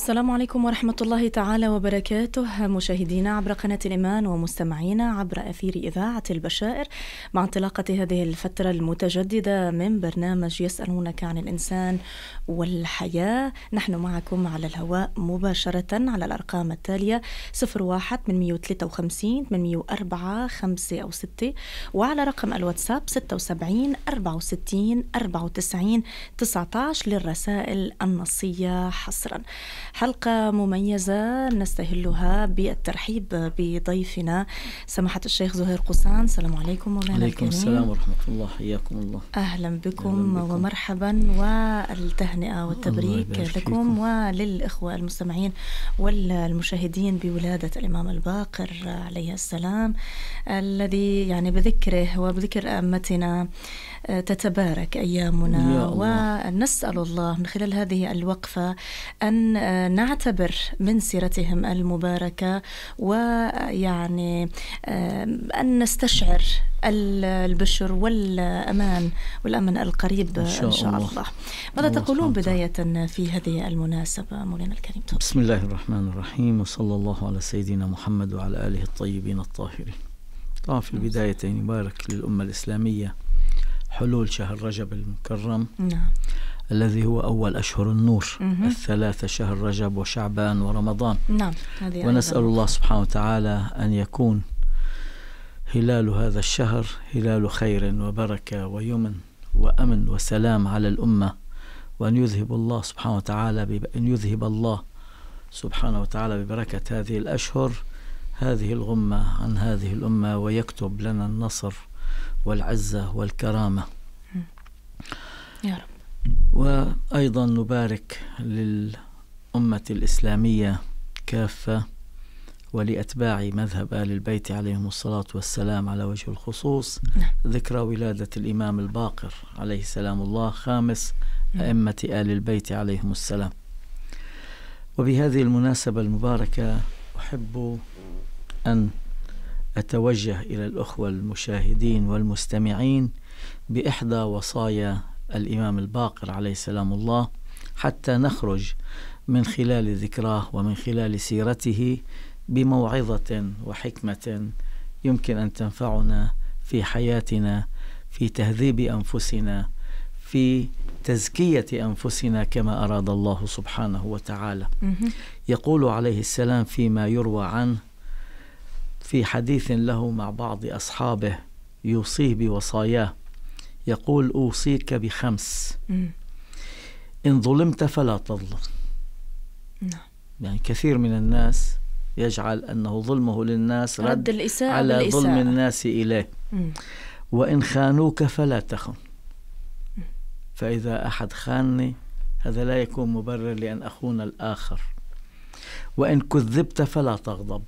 السلام عليكم ورحمة الله تعالى وبركاته مشاهدينا عبر قناة الإيمان ومستمعينا عبر أثير إذاعة البشائر مع انطلاقة هذه الفترة المتجددة من برنامج يسألونك عن الإنسان والحياة نحن معكم على الهواء مباشرة على الأرقام التالية 01 من 153 من 104 5 أو 6 وعلى رقم الواتساب 76 64 94 19 للرسائل النصية حصراً حلقة مميزة نستهلها بالترحيب بضيفنا سماحة الشيخ زهير قسان السلام عليكم ومعنا عليكم الكريم. السلام ورحمة الله حياكم الله أهلا بكم, أهلا بكم. ومرحبا والتهنئة والتبريك لكم وللإخوة المستمعين والمشاهدين بولادة الإمام الباقر عليه السلام الذي يعني بذكره وبذكر أمتنا آه، تتبارك أيامنا ونسأل الله من خلال هذه الوقفة أن آه، نعتبر من سيرتهم المباركة ويعني آه، أن نستشعر البشر والأمان والأمن القريب إن شاء, إن شاء الله. الله ماذا تقولون بداية في هذه المناسبة مولانا الكريم طبعا. بسم الله الرحمن الرحيم وصلى الله على سيدنا محمد وعلى آله الطيبين الطاهرين طبعا في البدايه بارك للأمة الإسلامية حلول شهر رجب المكرم نعم. الذي هو أول أشهر النور مه. الثلاثة شهر رجب وشعبان ورمضان نعم. هذه ونسأل أيضاً. الله سبحانه وتعالى أن يكون هلال هذا الشهر هلال خير وبركة ويمن وأمن وسلام على الأمة وأن يذهب الله سبحانه وتعالى بب... أن يذهب الله سبحانه وتعالى ببركة هذه الأشهر هذه الغمة عن هذه الأمة ويكتب لنا النصر والعزة والكرامة يا رب وأيضا نبارك للأمة الإسلامية كافة ولأتباع مذهب آل البيت عليهم الصلاة والسلام على وجه الخصوص نعم. ذكرى ولادة الإمام الباقر عليه سلام الله خامس أئمة آل البيت عليهم السلام وبهذه المناسبة المباركة أحب أن أتوجه إلى الأخوة المشاهدين والمستمعين بإحدى وصايا الإمام الباقر عليه سلام الله حتى نخرج من خلال ذكراه ومن خلال سيرته بموعظة وحكمة يمكن أن تنفعنا في حياتنا في تهذيب أنفسنا في تزكية أنفسنا كما أراد الله سبحانه وتعالى يقول عليه السلام فيما يروى عنه في حديث له مع بعض أصحابه يوصيه بوصاياه يقول أوصيك بخمس إن ظلمت فلا تظلم نعم يعني كثير من الناس يجعل أنه ظلمه للناس رد, رد الإساءة على بالإساءة. ظلم الناس إليه وإن خانوك فلا تخن فإذا أحد خانني هذا لا يكون مبرر لأن أخون الآخر وإن كذبت فلا تغضب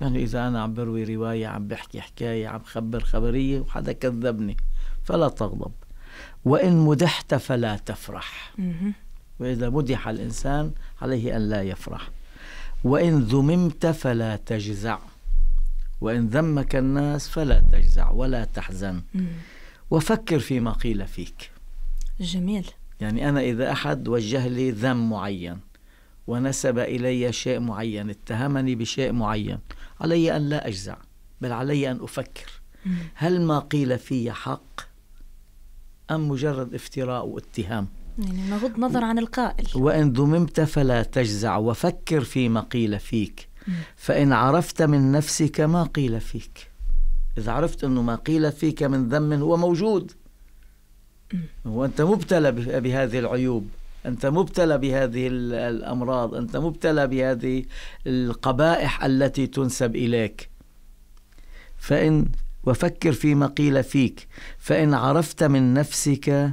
يعني إذا أنا عم بروي رواية عم بحكي حكاية عم خبر خبرية وحدا كذبني فلا تغضب وإن مدحت فلا تفرح وإذا مدح الإنسان عليه أن لا يفرح وإن ذممت فلا تجزع وإن ذمك الناس فلا تجزع ولا تحزن وفكر فيما قيل فيك جميل يعني أنا إذا أحد وجه لي ذم معين ونسب إلي شيء معين اتهمني بشيء معين علي أن لا أجزع بل علي أن أفكر هل ما قيل في حق أم مجرد افتراء واتهام يعني نغض نظر عن القائل وإن ذممت فلا تجزع وفكر فيما قيل فيك فإن عرفت من نفسك ما قيل فيك إذا عرفت أنه ما قيل فيك من ذم هو موجود وأنت مبتلى بهذه العيوب أنت مبتلى بهذه الأمراض أنت مبتلى بهذه القبائح التي تنسب إليك فإن وفكر فيما قيل فيك فإن عرفت من نفسك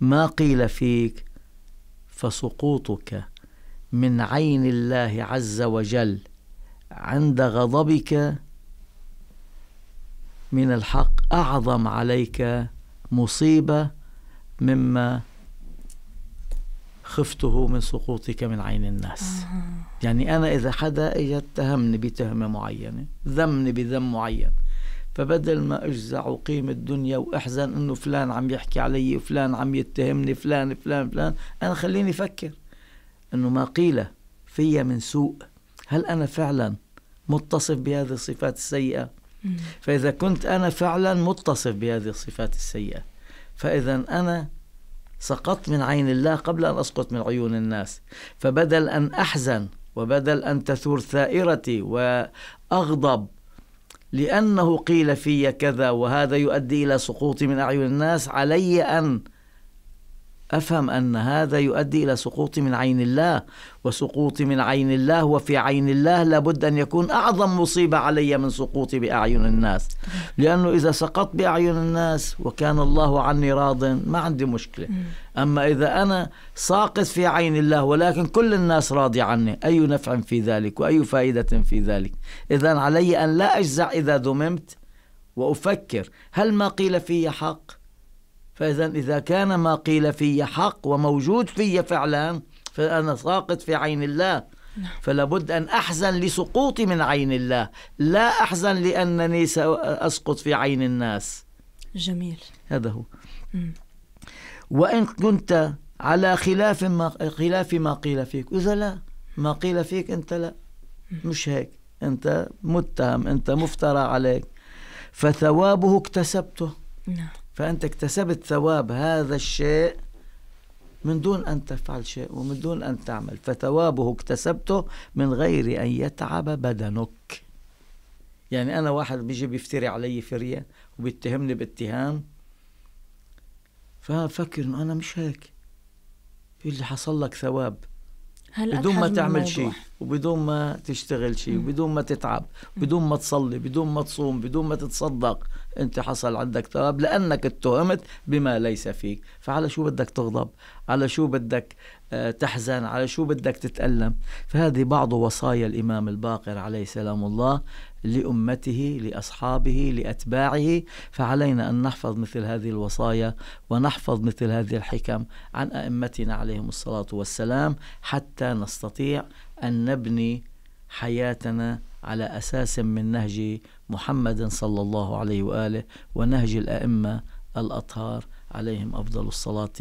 ما قيل فيك فسقوطك من عين الله عز وجل عند غضبك من الحق اعظم عليك مصيبه مما خفته من سقوطك من عين الناس آه. يعني أنا إذا حدا إجا اتهمني بتهمة معينة ذمني بذم معين فبدل ما أجزع وقيم الدنيا وأحزن إنه فلان عم يحكي علي فلان عم يتهمني فلان فلان فلان أنا خليني أفكر إنه ما قيل في من سوء هل أنا فعلا متصف بهذه الصفات السيئة فإذا كنت أنا فعلا متصف بهذه الصفات السيئة فإذا أنا سقطت من عين الله قبل أن أسقط من عيون الناس فبدل أن أحزن وبدل أن تثور ثائرتي وأغضب لأنه قيل في كذا وهذا يؤدي إلى سقوطي من أعين الناس علي أن أفهم أن هذا يؤدي إلى سقوطي من عين الله وسقوط من عين الله وفي عين الله لابد أن يكون أعظم مصيبة علي من سقوطي بأعين الناس لأنه إذا سقطت بأعين الناس وكان الله عني راض ما عندي مشكلة أما إذا أنا ساقط في عين الله ولكن كل الناس راضي عني أي نفع في ذلك وأي فائدة في ذلك إذا علي أن لا أجزع إذا دممت وأفكر هل ما قيل في حق؟ فإذا إذا كان ما قيل في حق وموجود في فعلا فأنا ساقط في عين الله نعم. فلا بد أن أحزن لسقوطي من عين الله لا أحزن لأنني سأسقط في عين الناس جميل هذا هو وإن كنت على خلاف ما خلاف ما قيل فيك إذا لا ما قيل فيك أنت لا مش هيك أنت متهم أنت مفترى عليك فثوابه اكتسبته نعم. فأنت اكتسبت ثواب هذا الشيء من دون أن تفعل شيء ومن دون أن تعمل فثوابه اكتسبته من غير أن يتعب بدنك يعني أنا واحد بيجي بيفتري علي فرية وبيتهمني باتهام ففكر إنه أنا مش هيك اللي حصل لك ثواب هل بدون ما تعمل شيء وبدون ما تشتغل شيء وبدون ما تتعب بدون ما تصلي بدون ما تصوم بدون ما تتصدق انت حصل عندك اضطراب لانك اتهمت بما ليس فيك فعلى شو بدك تغضب على شو بدك آه، تحزن على شو بدك تتألم فهذه بعض وصايا الإمام الباقر عليه سلام الله لأمته لأصحابه لأتباعه فعلينا أن نحفظ مثل هذه الوصايا ونحفظ مثل هذه الحكم عن أئمتنا عليهم الصلاة والسلام حتى نستطيع أن نبني حياتنا على أساس من نهج محمد صلى الله عليه واله ونهج الائمه الاطهار عليهم افضل الصلاه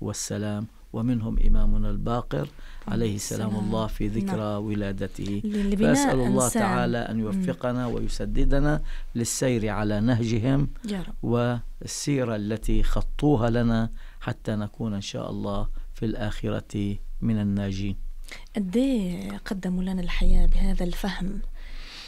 والسلام ومنهم إمامنا الباقر عليه سلام, سلام الله في ذكرى نعم. ولادته فأسأل الله أنسان. تعالى أن يوفقنا مم. ويسددنا للسير على نهجهم يا رب. والسيرة التي خطوها لنا حتى نكون إن شاء الله في الآخرة من الناجين قد إيه قدموا لنا الحياة بهذا الفهم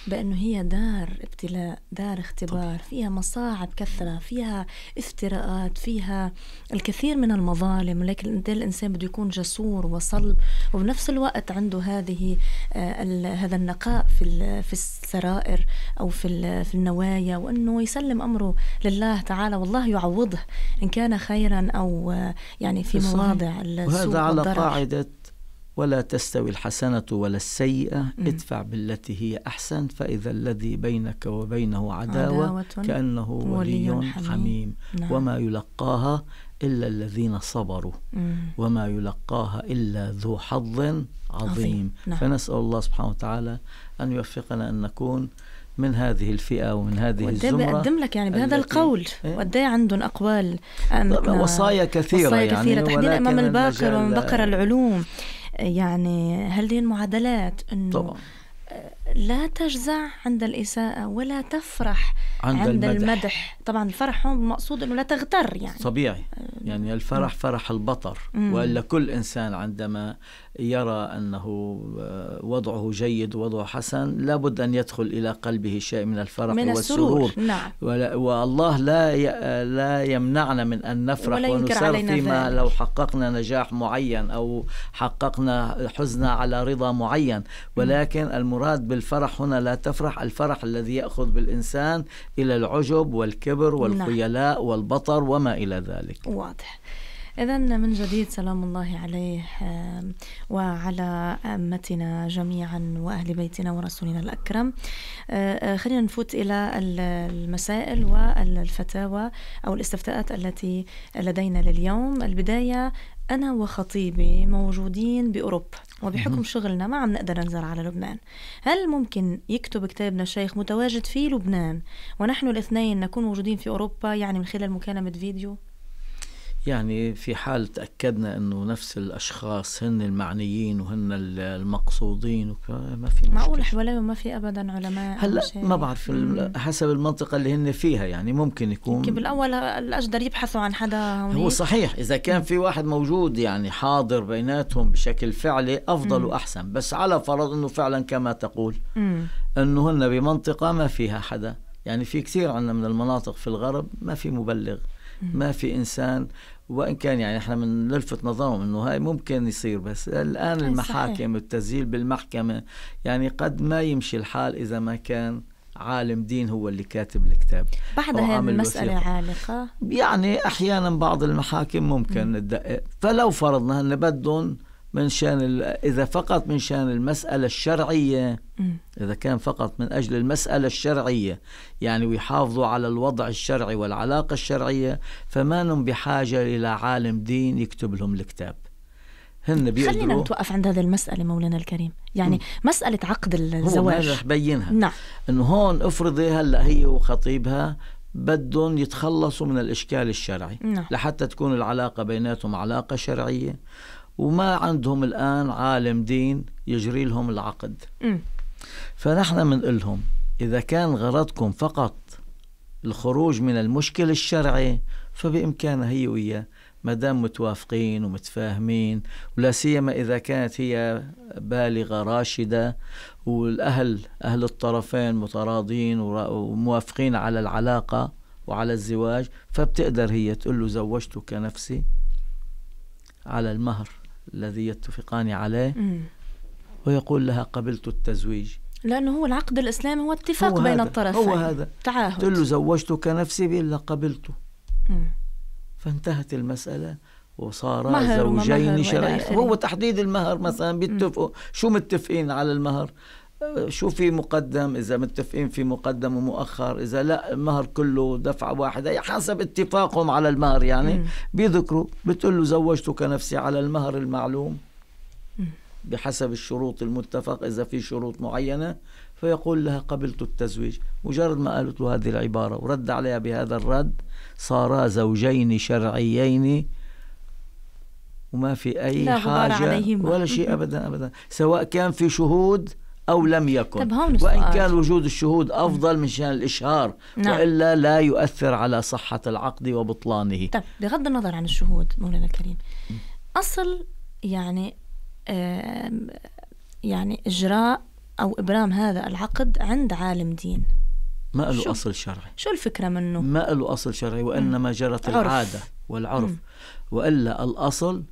بأنه هي دار ابتلاء دار اختبار طبعا. فيها مصاعب كثرة فيها افتراءات فيها الكثير من المظالم لكن الإنسان بده يكون جسور وصلب وبنفس الوقت عنده هذه آه، هذا النقاء في في السرائر أو في في النوايا وأنه يسلم أمره لله تعالى والله يعوضه إن كان خيرا أو آه، يعني في مواضع السوء وهذا على قاعدة ولا تستوي الحسنة ولا السيئة م. ادفع بالتي هي أحسن فإذا الذي بينك وبينه عداوة, عداوة كأنه ولي, ولي حميم, حميم. نعم. وما يلقاها إلا الذين صبروا م. وما يلقاها إلا ذو حظ عظيم, عظيم. نعم. فنسأل الله سبحانه وتعالى أن يوفقنا أن نكون من هذه الفئة ومن هذه الزمرة بقدم لك يعني بهذا القول وقد إيه؟ عندهم أقوال وصايا كثيرة وصايا كثيرة يعني تحديدا أمام الباكر ومن بقر العلوم يعني هل دي المعادلات انه طبعا. لا تجزع عند الإساءة ولا تفرح عند, عند المدح. المدح طبعا الفرح هون المقصود أنه لا تغتر يعني طبيعي آه. يعني الفرح فرح البطر وإلا كل إنسان عندما يرى أنه آه، وضعه جيد وضعه حسن لابد أن يدخل إلى قلبه شيء من الفرح من والسرور نعم. والله لا لا يمنعنا من أن نفرح ونسر فيما لو حققنا نجاح معين أو حققنا حزنا على رضا معين ولكن المراد بالفرح هنا لا تفرح الفرح الذي يأخذ بالإنسان إلى العجب والكبر نعم. والخيلاء والبطر وما إلى ذلك واضح إذا من جديد سلام الله عليه وعلى أمتنا جميعا وأهل بيتنا ورسولنا الأكرم آه، آه، خلينا نفوت إلى المسائل والفتاوى أو الاستفتاءات التي لدينا لليوم البداية أنا وخطيبي موجودين بأوروبا وبحكم شغلنا ما عم نقدر ننزل على لبنان هل ممكن يكتب كتابنا الشيخ متواجد في لبنان ونحن الاثنين نكون موجودين في أوروبا يعني من خلال مكالمة فيديو يعني في حال تأكدنا أنه نفس الأشخاص هن المعنيين وهن المقصودين ما في معقول حوالي ما في أبدا علماء هلا ما بعرف حسب المنطقة اللي هن فيها يعني ممكن يكون يمكن بالأول الأجدر يبحثوا عن حدا هونيك. هو صحيح إذا كان في واحد موجود يعني حاضر بيناتهم بشكل فعلي أفضل مم. وأحسن بس على فرض أنه فعلا كما تقول أنه هن بمنطقة ما فيها حدا يعني في كثير عندنا من المناطق في الغرب ما في مبلغ ما في انسان وان كان يعني احنا بنلفت نظرهم انه هاي ممكن يصير بس الان المحاكم التسجيل بالمحكمه يعني قد ما يمشي الحال اذا ما كان عالم دين هو اللي كاتب الكتاب بعدها هذه المسألة عالقة يعني أحيانا بعض المحاكم ممكن تدقق فلو فرضنا أن بدهم من شان اذا فقط من شان المساله الشرعيه اذا كان فقط من اجل المساله الشرعيه يعني ويحافظوا على الوضع الشرعي والعلاقه الشرعيه فما نم بحاجه الى عالم دين يكتب لهم الكتاب هن بيقدروا خلينا نتوقف عند هذه المسألة مولانا الكريم يعني م. مسألة عقد الزواج هو بينها نعم انه هون افرضي هلا هي وخطيبها بدهم يتخلصوا من الإشكال الشرعي نعم. لحتى تكون العلاقة بيناتهم علاقة شرعية وما عندهم الآن عالم دين يجري لهم العقد م. فنحن بنقول لهم إذا كان غرضكم فقط الخروج من المشكل الشرعي فبإمكانها هي وياه ما دام متوافقين ومتفاهمين ولا سيما اذا كانت هي بالغه راشده والاهل اهل الطرفين متراضين وموافقين على العلاقه وعلى الزواج فبتقدر هي تقول له زوجتك نفسي على المهر الذي يتفقان عليه ويقول لها قبلت التزويج لأنه هو العقد الإسلامي هو اتفاق هو بين هذا. الطرفين هو هذا تعاهد قلت له زوجتك نفسي بإلا قبلته فانتهت المسألة وصارا زوجين شرعيين هو تحديد المهر مثلا بيتفقوا شو متفقين على المهر شو في مقدم اذا متفقين في مقدم ومؤخر اذا لا المهر كله دفعه واحده يعني حسب اتفاقهم على المهر يعني مم. بيذكروا بتقول له زوجتك نفسي على المهر المعلوم بحسب الشروط المتفق اذا في شروط معينه فيقول لها قبلت التزويج مجرد ما قالت له هذه العباره ورد عليها بهذا الرد صارا زوجين شرعيين وما في اي لا حاجه ولا شيء ابدا ابدا سواء كان في شهود أو لم يكن طيب هون وإن سؤال. كان وجود الشهود أفضل من شان الإشهار نعم. وإلا لا يؤثر على صحة العقد وبطلانه طب بغض النظر عن الشهود مولانا الكريم أصل يعني آه يعني إجراء أو إبرام هذا العقد عند عالم دين ما له شو أصل شرعي شو الفكرة منه؟ ما له أصل شرعي وإنما جرت العادة والعرف م. وإلا الأصل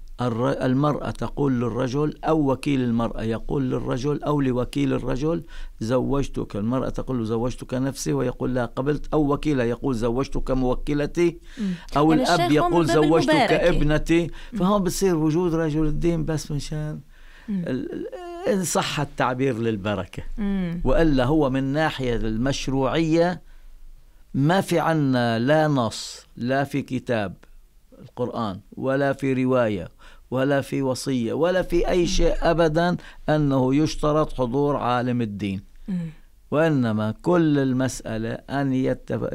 المرأة تقول للرجل أو وكيل المرأة يقول للرجل أو لوكيل الرجل زوجتك المرأة تقول زوجتك نفسي ويقول لها قبلت أو وكيلة يقول زوجتك موكلتي أو يعني الأب يقول زوجتك ابنتي فهون بصير وجود رجل الدين بس منشان إن صح التعبير للبركة وإلا هو من ناحية المشروعية ما في عنا لا نص لا في كتاب القرآن ولا في رواية ولا في وصية ولا في أي شيء أبدا أنه يشترط حضور عالم الدين وإنما كل المسألة أن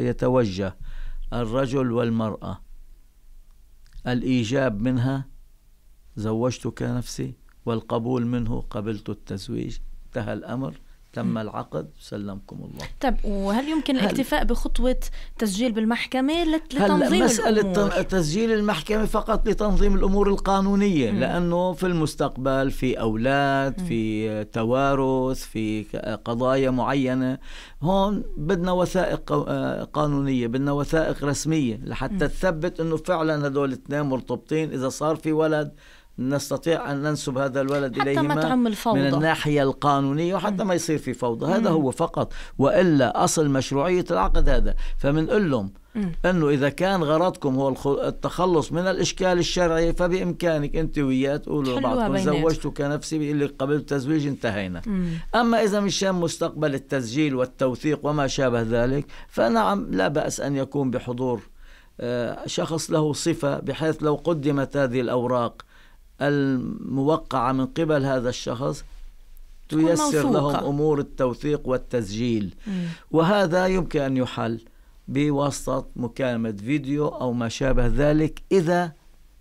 يتوجه الرجل والمرأة الإيجاب منها زوجتك نفسي والقبول منه قبلت التزويج انتهى الأمر تم العقد سلمكم الله طب وهل يمكن الاكتفاء بخطوة تسجيل بالمحكمة لتنظيم مسألة الأمور؟ تسجيل المحكمة فقط لتنظيم الأمور القانونية م. لأنه في المستقبل في أولاد م. في توارث في قضايا معينة هون بدنا وثائق آه، قانونية بدنا وثائق رسمية لحتى م. تثبت أنه فعلا هذول الاثنين مرتبطين إذا صار في ولد نستطيع أن ننسب هذا الولد حتى إليهما ما تعم الفوضى. من الناحية القانونية وحتى ما يصير في فوضى هذا هو فقط وإلا أصل مشروعية العقد هذا فمن لهم انه اذا كان غرضكم هو التخلص من الاشكال الشرعي فبامكانك انت وياه تقولوا لبعضكم زوجتك نفسي اللي قبل التزويج انتهينا مم. اما اذا مشان مستقبل التسجيل والتوثيق وما شابه ذلك فنعم لا باس ان يكون بحضور آه، شخص له صفه بحيث لو قدمت هذه الاوراق الموقعة من قبل هذا الشخص تيسر لهم أمور التوثيق والتسجيل وهذا يمكن أن يحل بواسطة مكالمة فيديو أو ما شابه ذلك إذا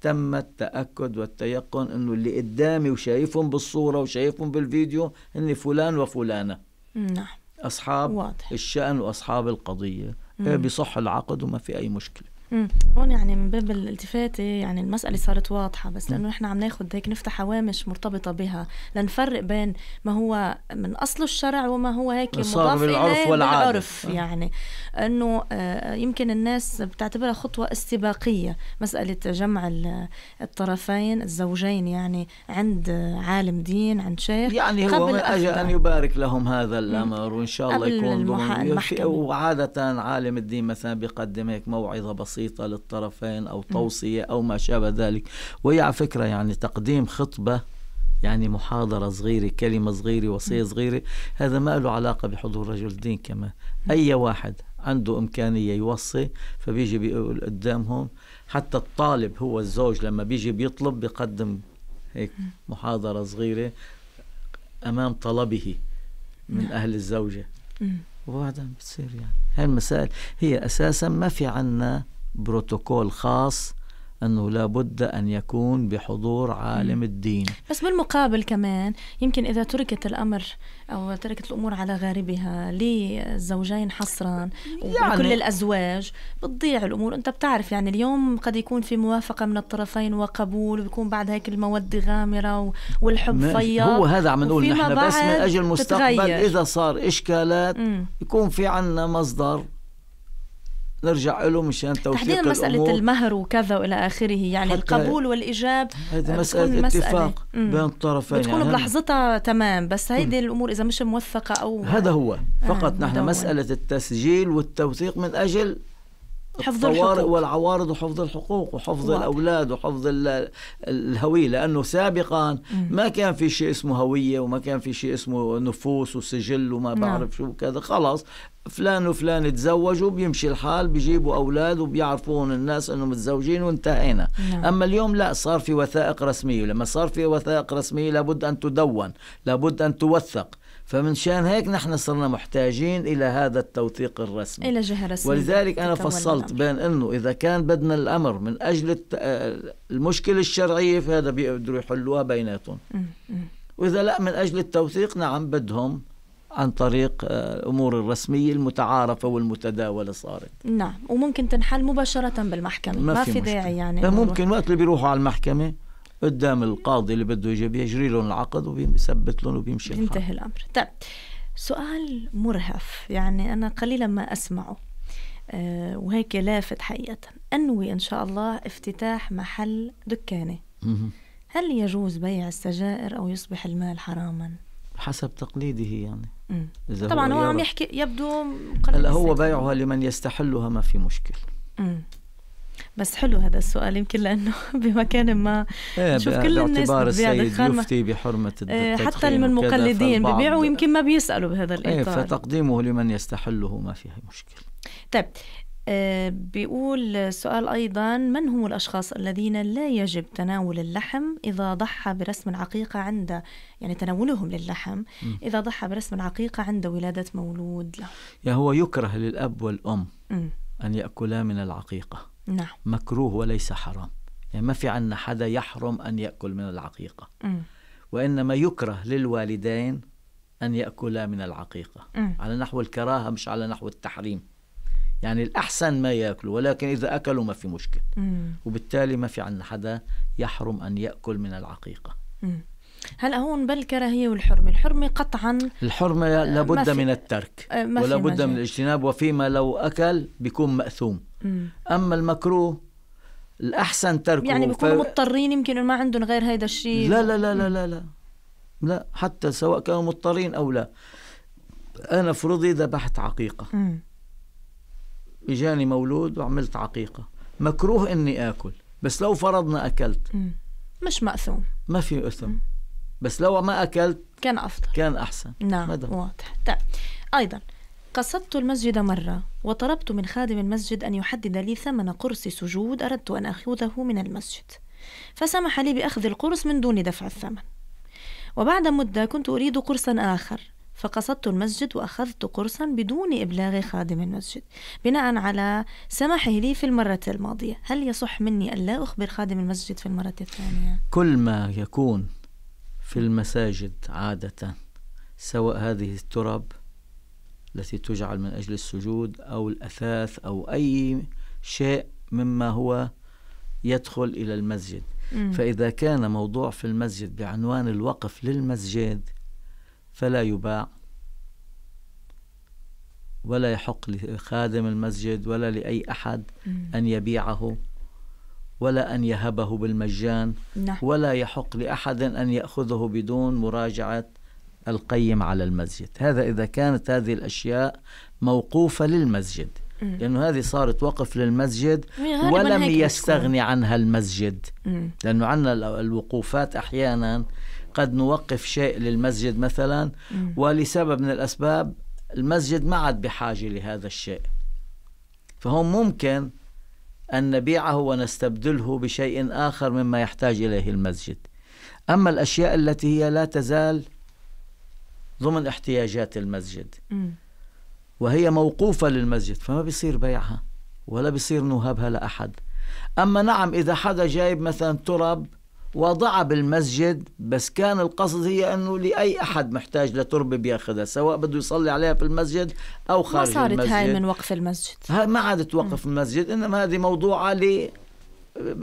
تم التأكد والتيقن أنه اللي قدامي وشايفهم بالصورة وشايفهم بالفيديو أني فلان وفلانة نعم أصحاب واضح. الشأن وأصحاب القضية إيه، بصح العقد وما في أي مشكلة امم هون يعني من باب الالتفاته إيه، يعني المساله صارت واضحه بس لانه نحن عم ناخذ هيك نفتح هوامش مرتبطه بها لنفرق بين ما هو من أصل الشرع وما هو هيك مضاف بالعرف والعاده بالعرف يعني انه آه، يمكن الناس بتعتبرها خطوه استباقيه مساله جمع الطرفين الزوجين يعني عند عالم دين عند شيخ يعني هو من اجل ان يبارك لهم هذا الامر وان شاء الله يكون وعاده عالم الدين مثلا بيقدم هيك موعظه بسيطه بسيطة للطرفين أو توصية أو ما شابه ذلك وهي على فكرة يعني تقديم خطبة يعني محاضرة صغيرة كلمة صغيرة وصية صغيرة هذا ما له علاقة بحضور رجل الدين كمان أي واحد عنده إمكانية يوصي فبيجي بيقول قدامهم حتى الطالب هو الزوج لما بيجي بيطلب بيقدم هيك محاضرة صغيرة أمام طلبه من نعم. أهل الزوجة وبعدين بتصير يعني هالمسائل المسائل هي أساسا ما في عنا بروتوكول خاص انه لابد ان يكون بحضور عالم الدين بس بالمقابل كمان يمكن اذا تركت الامر او تركت الامور على غاربها للزوجين حصرا يعني وكل الازواج بتضيع الامور انت بتعرف يعني اليوم قد يكون في موافقه من الطرفين وقبول ويكون بعد هيك الموده غامره والحب فيض هو هذا عم نقول نحن بس من اجل المستقبل اذا صار اشكالات يكون في عنا مصدر نرجع له مشان توثيق تحديدا مسألة الأمور. المهر وكذا وإلى آخره يعني القبول والإجاب هذه مسألة اتفاق مسألة بين الطرفين يعني بتكون يعني بلحظتها تمام بس هيدي الأمور إذا مش موثقة أو هذا هو آه، فقط آه نحن مسألة التسجيل والتوثيق من أجل حفظ الحقوق والعوارض وحفظ الحقوق وحفظ واضح. الاولاد وحفظ الهويه لانه سابقا ما كان في شيء اسمه هويه وما كان في شيء اسمه نفوس وسجل وما نعم. بعرف شو كذا خلاص فلان وفلان تزوجوا بيمشي الحال بيجيبوا اولاد وبيعرفون الناس انهم متزوجين وانتهينا نعم. اما اليوم لا صار في وثائق رسميه لما صار في وثائق رسميه لابد ان تدون لابد ان توثق فمن شان هيك نحن صرنا محتاجين إلى هذا التوثيق الرسمي إلى جهة رسمية ولذلك أنا فصلت بين أنه إذا كان بدنا الأمر من أجل آه، المشكلة الشرعية فهذا بيقدروا يحلوها بيناتهم وإذا لا من أجل التوثيق نعم بدهم عن طريق آه، الامور الرسميه المتعارفه والمتداوله صارت نعم وممكن تنحل مباشره بالمحكمه ما, ما في, في داعي يعني ممكن وقت اللي بيروحوا على المحكمه قدام القاضي اللي بده يجي بيجري لهم العقد وبيثبت لهم وبيمشي الحال ينتهي الامر طيب سؤال مرهف يعني انا قليلا ما اسمعه آه، وهيك لافت حقيقه انوي ان شاء الله افتتاح محل دكاني هل يجوز بيع السجائر او يصبح المال حراما حسب تقليده يعني إذا طبعا هو, هو عم يحكي يبدو هلا هو بيعها لمن يستحلها ما في مشكل بس حلو هذا السؤال يمكن لانه بمكان ما إيه، نشوف كل الناس السيد يفتي بحرمه التدخين إيه، حتى من المقلدين ببيعوا يمكن ما بيسالوا بهذا إيه، الاطار فتقديمه لمن يستحله ما فيها مشكله طيب آه، بيقول سؤال أيضا من هم الأشخاص الذين لا يجب تناول اللحم إذا ضحى برسم العقيقة عند يعني تناولهم للحم إذا ضحى برسم العقيقة عند ولادة مولود له يعني هو يكره للأب والأم أن يأكلا من العقيقة نعم. مكروه وليس حرام يعني ما في عنا حدا يحرم أن يأكل من العقيقة م. وإنما يكره للوالدين أن يأكلا من العقيقة م. على نحو الكراهة مش على نحو التحريم يعني الأحسن ما يأكلوا ولكن إذا أكلوا ما في مشكل م. وبالتالي ما في عنا حدا يحرم أن يأكل من العقيقة م. هلا هون بين الكراهيه والحرمه، الحرمه قطعا الحرمه آه، لابد من الترك آه، ولابد من الاجتناب وفيما لو اكل بيكون ماثوم اما المكروه الاحسن تركه يعني بيكونوا ف... مضطرين يمكن ما عندهم غير هيدا الشيء لا لا لا لا لا لا لا حتى سواء كانوا مضطرين او لا انا فرضي ذبحت عقيقه مم. اجاني مولود وعملت عقيقه مكروه اني اكل بس لو فرضنا اكلت مم. مش ماثوم ما في اثم مم. بس لو ما اكلت كان افضل كان احسن نعم مدام. واضح طيب ايضا قصدت المسجد مرة وطلبت من خادم المسجد أن يحدد لي ثمن قرص سجود أردت أن أخذه من المسجد فسمح لي بأخذ القرص من دون دفع الثمن وبعد مدة كنت أريد قرصا آخر فقصدت المسجد وأخذت قرصا بدون إبلاغ خادم المسجد بناء على سماحه لي في المرة الماضية هل يصح مني ألا أخبر خادم المسجد في المرة الثانية؟ كل ما يكون في المساجد عادة سواء هذه التراب التي تجعل من أجل السجود أو الأثاث أو أي شيء مما هو يدخل إلى المسجد فإذا كان موضوع في المسجد بعنوان الوقف للمسجد فلا يباع ولا يحق لخادم المسجد ولا لأي أحد أن يبيعه ولا أن يهبه بالمجان نعم. ولا يحق لأحد أن يأخذه بدون مراجعة القيم على المسجد هذا إذا كانت هذه الأشياء موقوفة للمسجد لأنه هذه صارت وقف للمسجد ولم يستغني عنها المسجد لأنه عندنا الوقوفات أحيانا قد نوقف شيء للمسجد مثلا ولسبب من الأسباب المسجد ما عاد بحاجة لهذا الشيء فهم ممكن أن نبيعه ونستبدله بشيء آخر مما يحتاج إليه المسجد أما الأشياء التي هي لا تزال ضمن احتياجات المسجد وهي موقوفة للمسجد فما بيصير بيعها ولا بيصير نهابها لأحد أما نعم إذا حدا جايب مثلا تراب وضعها بالمسجد بس كان القصد هي أنه لأي أحد محتاج لتربة بياخذها سواء بده يصلي عليها في المسجد أو خارج المسجد ما صارت المسجد. هاي من وقف المسجد ما عادت وقف م. المسجد إنما هذه موضوعة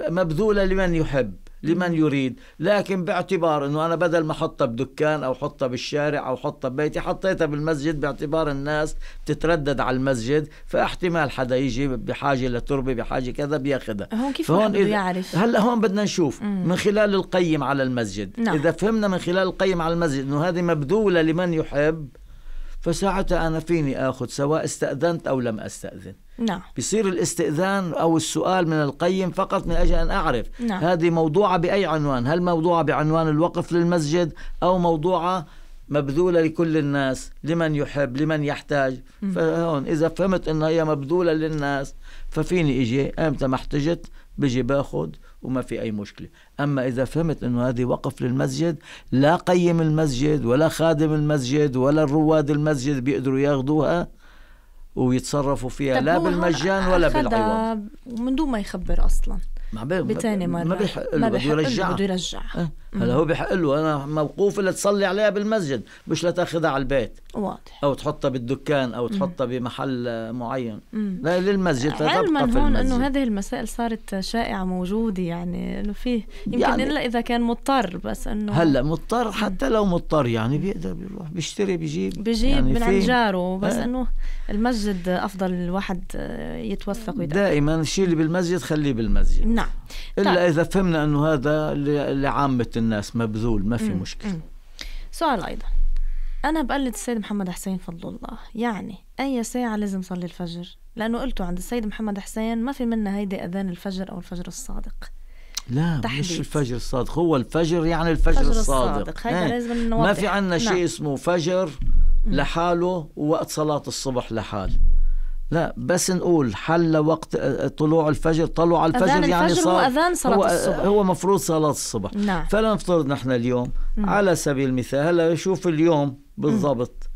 مبذولة لمن يحب لمن يريد لكن باعتبار أنه أنا بدل ما أحطها بدكان أو احطها بالشارع أو احطها ببيتي حطيتها بالمسجد باعتبار الناس تتردد على المسجد فاحتمال حدا يجي بحاجة لتربة بحاجة كذا بياخدها هون كيف فهون إذا يعرف هلا هون بدنا نشوف مم. من خلال القيم على المسجد نعم. إذا فهمنا من خلال القيم على المسجد أنه هذه مبذولة لمن يحب فساعتها أنا فيني آخذ سواء استأذنت أو لم أستأذن نعم بيصير الاستئذان أو السؤال من القيم فقط من أجل أن أعرف نعم. هذه موضوعة بأي عنوان هل موضوعة بعنوان الوقف للمسجد أو موضوعة مبذولة لكل الناس لمن يحب لمن يحتاج فهون إذا فهمت أنها هي مبذولة للناس ففيني إجي أمتى ما احتجت بجي باخذ وما في أي مشكلة أما إذا فهمت أنه هذه وقف للمسجد لا قيم المسجد ولا خادم المسجد ولا رواد المسجد بيقدروا ياخذوها ويتصرفوا فيها لا بالمجان ولا بالعوض ومن دون ما يخبر اصلا ما بتاني مره ما بيحق له بده يرجع بده يرجعها هلا هو بحق له انا موقوف اللي تصلي عليها بالمسجد مش لتاخذها على البيت واضح او تحطها بالدكان او تحطها بمحل آه، معين لا للمسجد علما هون انه هذه المسائل صارت شائعه موجوده يعني انه فيه يمكن يعني الا اذا كان مضطر بس انه هلا مضطر حتى لو مضطر يعني بيقدر بيروح بيشتري بيجيب بيجيب يعني من عند جاره بس إيه. انه المسجد افضل الواحد آه، يتوثق ويدقق دائما الشيء اللي بالمسجد خليه بالمسجد نعم الا طيب. اذا فهمنا انه هذا لعامه الناس مبذول ما في مشكله سؤال ايضا انا بقلد السيد محمد حسين فضل الله يعني اي ساعه لازم صلي الفجر لانه قلتوا عند السيد محمد حسين ما في منا هيدي اذان الفجر او الفجر الصادق لا تحديد. مش الفجر الصادق هو الفجر يعني الفجر, الفجر الصادق, الصادق. هيدا إيه. لازم نوضح ما في عنا نعم. شيء اسمه فجر لحاله ووقت صلاة الصبح لحال لا بس نقول حل وقت آه، آه، طلوع الفجر طلوع الفجر أذان يعني الفجر صار هو أذان صلاة هو آه، الصبح هو مفروض صلاة الصبح نعم. فلنفترض نحن اليوم مم. على سبيل المثال هلا شوف اليوم بالضبط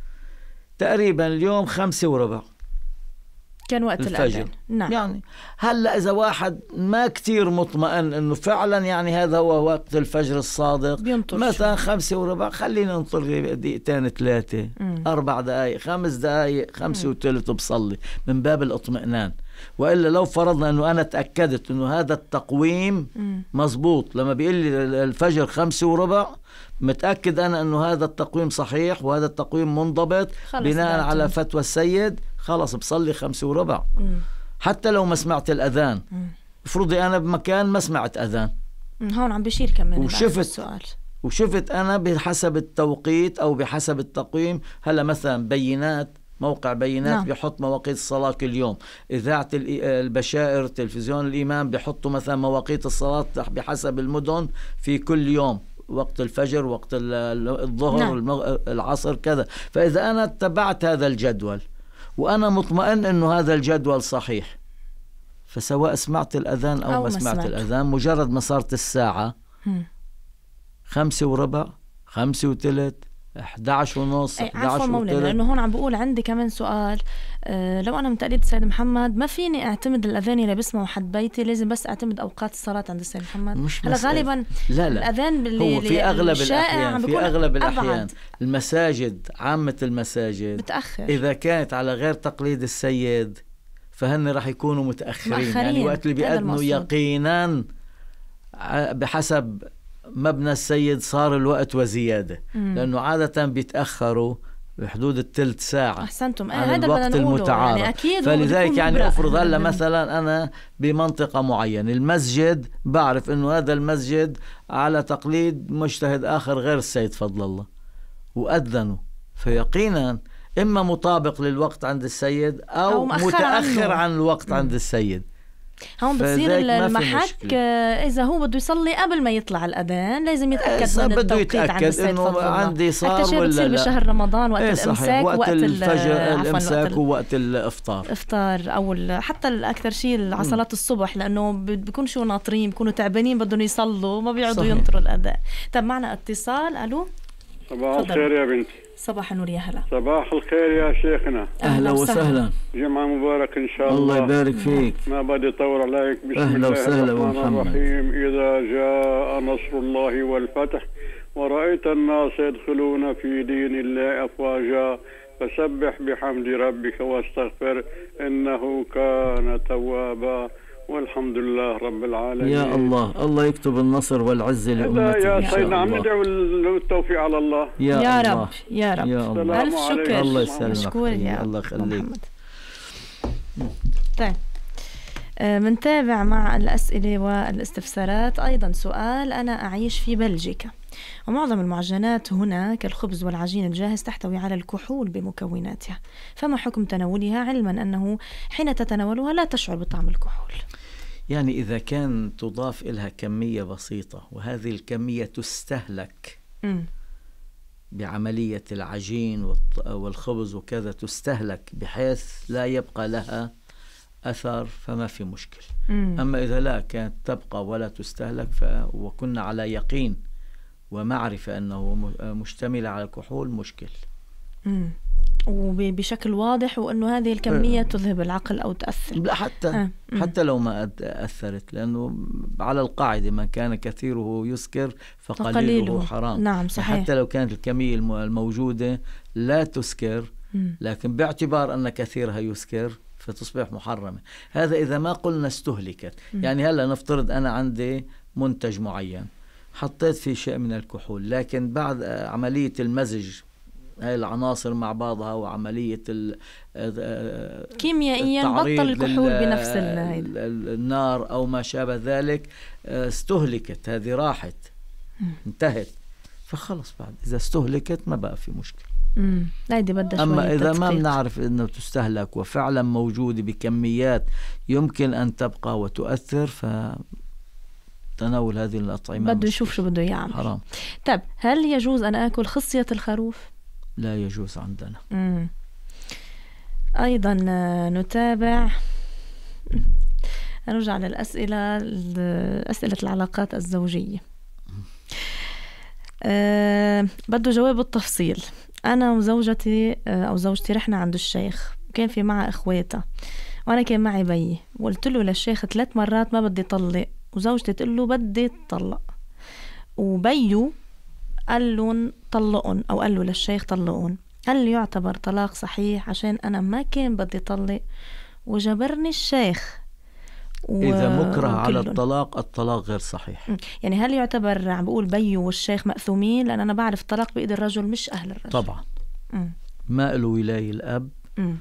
تقريبا اليوم خمسة وربع كان وقت الفجر نعم. يعني هلا اذا واحد ما كتير مطمئن انه فعلا يعني هذا هو وقت الفجر الصادق بينطر مثلا خمسة وربع خلينا ننطر دقيقتين ثلاثة أربع دقائق خمس دقائق خمسة وثلث بصلي من باب الاطمئنان والا لو فرضنا انه انا تاكدت انه هذا التقويم مزبوط لما بيقول لي الفجر خمسة وربع متاكد انا انه هذا التقويم صحيح وهذا التقويم منضبط بناء على فتوى السيد خلص بصلي خمسة وربع م. حتى لو ما سمعت الأذان افرضي أنا بمكان ما سمعت أذان هون عم بشير كمان وشفت السؤال وشفت أنا بحسب التوقيت أو بحسب التقويم هلا مثلا بينات موقع بينات نعم. بيحط مواقيت الصلاة كل يوم إذاعة البشائر تلفزيون الإمام بيحطوا مثلا مواقيت الصلاة بحسب المدن في كل يوم وقت الفجر وقت الظهر نعم. العصر كذا فإذا أنا اتبعت هذا الجدول وأنا مطمئن أنه هذا الجدول صحيح فسواء سمعت الأذان أو, أو ما سمعت الأذان مجرد ما صارت الساعة خمسة وربع خمسة وثلث 11 ونص 11 إيه، مولانا لانه هون عم بقول عندي كمان سؤال أه لو انا من تقليد السيد محمد ما فيني اعتمد الاذان اللي بسمعه حد بيتي لازم بس اعتمد اوقات الصلاه عند السيد محمد مش هلا غالبا لا لا الاذان اللي هو في اغلب الاحيان في اغلب الاحيان أبعد. المساجد عامه المساجد بتاخر اذا كانت على غير تقليد السيد فهن راح يكونوا متاخرين يعني وقت اللي بيأذنوا يقينا آه، بحسب مبنى السيد صار الوقت وزيادة مم. لأنه عادة بيتأخروا بحدود الثلث ساعة أحسنتم عن آه، هذا الوقت يعني المتعارف يعني أكيد فلذلك يعني أفرض هلا مثلا أنا بمنطقة معينة المسجد بعرف أنه هذا المسجد على تقليد مجتهد آخر غير السيد فضل الله وأذنوا فيقينا إما مطابق للوقت عند السيد أو, أو متأخر عنه. عن الوقت مم. عند السيد هون بتصير المحك آه، اذا هو بده يصلي قبل ما يطلع الاذان لازم يتاكد إيه، من بده يتاكد عند انه عندي صار ولا بتصير بشهر رمضان وقت إيه، الامساك وقت, وقت الفجر الامساك ووقت الافطار افطار او حتى اكثر شيء على صلاه الصبح لانه بيكون شو ناطرين بيكونوا تعبانين بدهم يصلوا ما بيقعدوا ينطروا الاذان طب معنا اتصال الو صباح الخير يا بنتي صباح النور يا هلا صباح الخير يا شيخنا اهلا وسهلا جمعة مبارك ان شاء الله الله يبارك فيك ما بدي اطول عليك بسم اهلا وسهلا الرحمن الرحيم اذا جاء نصر الله والفتح ورأيت الناس يدخلون في دين الله افواجا فسبح بحمد ربك واستغفر انه كان توابا والحمد لله رب العالمين يا الله الله يكتب النصر والعزة لأمته يا سيدنا عم ندعو التوفيق على الله يا, يا الله. رب يا رب يا الله. ألف شكر الله يسلمك الله يخليك طيب آه، منتابع مع الأسئلة والاستفسارات أيضا سؤال أنا أعيش في بلجيكا ومعظم المعجنات هنا كالخبز والعجين الجاهز تحتوي على الكحول بمكوناتها فما حكم تناولها علما أنه حين تتناولها لا تشعر بطعم الكحول يعني إذا كان تضاف إلها كمية بسيطة وهذه الكمية تستهلك م. بعملية العجين والخبز وكذا تستهلك بحيث لا يبقى لها أثر فما في مشكل مم. أما إذا لا كانت تبقى ولا تستهلك ف... وكنا على يقين ومعرفة أنه مشتملة على الكحول مشكل مم. وبشكل واضح وأنه هذه الكمية أه. تذهب العقل أو تأثر لا حتى آه. حتى لو ما أثرت لأنه على القاعدة ما كان كثيره يسكر فقليله, فقليله. حرام نعم صحيح حتى لو كانت الكمية الموجودة لا تسكر لكن باعتبار أن كثيرها يسكر فتصبح محرمة هذا إذا ما قلنا استهلكت يعني هلأ نفترض أنا عندي منتج معين حطيت فيه شيء من الكحول لكن بعد آه، عملية المزج هاي العناصر مع بعضها وعملية آه، آه، كيميائيا بطل الكحول بنفس النار أو ما شابه ذلك استهلكت هذه راحت انتهت فخلص بعد اذا استهلكت ما بقى في مشكله امم هيدي بدها بدها اما اذا ما بنعرف انه تستهلك وفعلا موجوده بكميات يمكن ان تبقى وتؤثر ف تناول هذه الأطعمة بده يشوف شو بده يعمل حرام طيب هل يجوز أن آكل خصية الخروف؟ لا يجوز عندنا مم. أيضا آه، نتابع نرجع للأسئلة أسئلة العلاقات الزوجية أه بده جواب بالتفصيل أنا وزوجتي آه، أو زوجتي رحنا عند الشيخ وكان في معها إخواتها وأنا كان معي بيي وقلت له للشيخ ثلاث مرات ما بدي طلق وزوجتي تقول له بدي طلق وبيو قال لهم طلقهم أو قال له للشيخ طلقهم هل يعتبر طلاق صحيح عشان أنا ما كان بدي طلق وجبرني الشيخ و... إذا مكره على الطلاق الطلاق غير صحيح يعني هل يعتبر عم بقول بي والشيخ مأثومين لأن أنا بعرف الطلاق بإيد الرجل مش أهل الرجل طبعا م. ما له ولاية الأب م.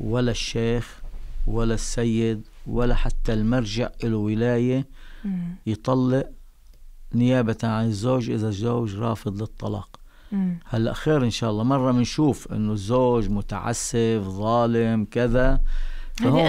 ولا الشيخ ولا السيد ولا حتى المرجع له ولاية م. يطلق نيابة عن الزوج إذا الزوج رافض للطلاق هلا خير إن شاء الله مرة بنشوف إنه الزوج متعسف ظالم كذا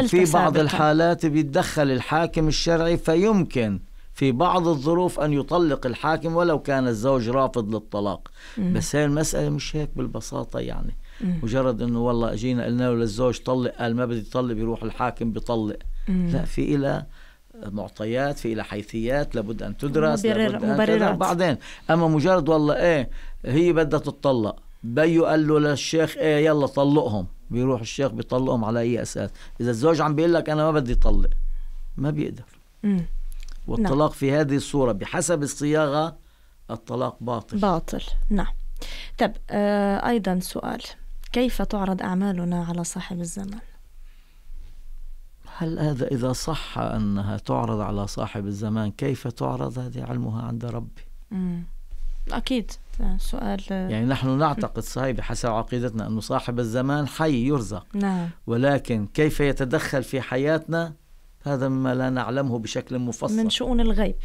في بعض الحالات بيتدخل الحاكم الشرعي فيمكن في بعض الظروف أن يطلق الحاكم ولو كان الزوج رافض للطلاق مم. بس هي المسألة مش هيك بالبساطة يعني مم. مجرد أنه والله أجينا قلنا له للزوج طلق قال ما بدي يطلق يروح الحاكم بيطلق لا في إلى معطيات في إلى حيثيات لابد أن تدرس مبرر لابد أن مبررات. تدرس بعدين أما مجرد والله إيه هي بدها تتطلق بيو قال له للشيخ ايه يلا طلقهم بيروح الشيخ بيطلقهم على اي اساس اذا الزوج عم بيقول لك انا ما بدي طلق ما بيقدر مم. والطلاق نعم. في هذه الصوره بحسب الصياغه الطلاق باطل باطل نعم طب آه ايضا سؤال كيف تعرض اعمالنا على صاحب الزمن هل هذا اذا صح انها تعرض على صاحب الزمان كيف تعرض هذه علمها عند ربي مم. اكيد سؤال يعني نحن نعتقد صحيح بحسب عقيدتنا أن صاحب الزمان حي يرزق نعم. ولكن كيف يتدخل في حياتنا هذا مما لا نعلمه بشكل مفصل من شؤون الغيب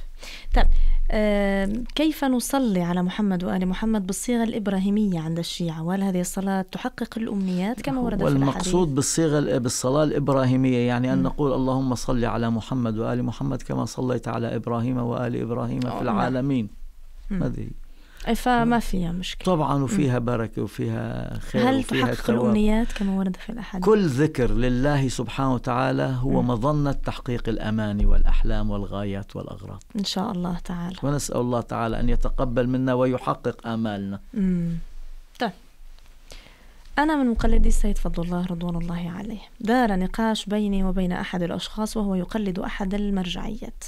طيب آه كيف نصلي على محمد وآل محمد بالصيغة الإبراهيمية عند الشيعة وهل هذه الصلاة تحقق الأمنيات كما ورد في الحديث والمقصود بالصيغة بالصلاة الإبراهيمية يعني أن م. نقول اللهم صل على محمد وآل محمد كما صليت على إبراهيم وآل إبراهيم في نعم. العالمين هذه فما نعم. فيها مشكله طبعا وفيها بركه وفيها خير هل وفيها تحقق التواب. الامنيات كما ورد في الاحاديث كل ذكر لله سبحانه وتعالى هو م. مظنه تحقيق الاماني والاحلام والغايات والاغراض ان شاء الله تعالى ونسال الله تعالى ان يتقبل منا ويحقق امالنا امم طيب أنا من مقلدي السيد فضل الله رضوان الله عليه دار نقاش بيني وبين أحد الأشخاص وهو يقلد أحد المرجعيات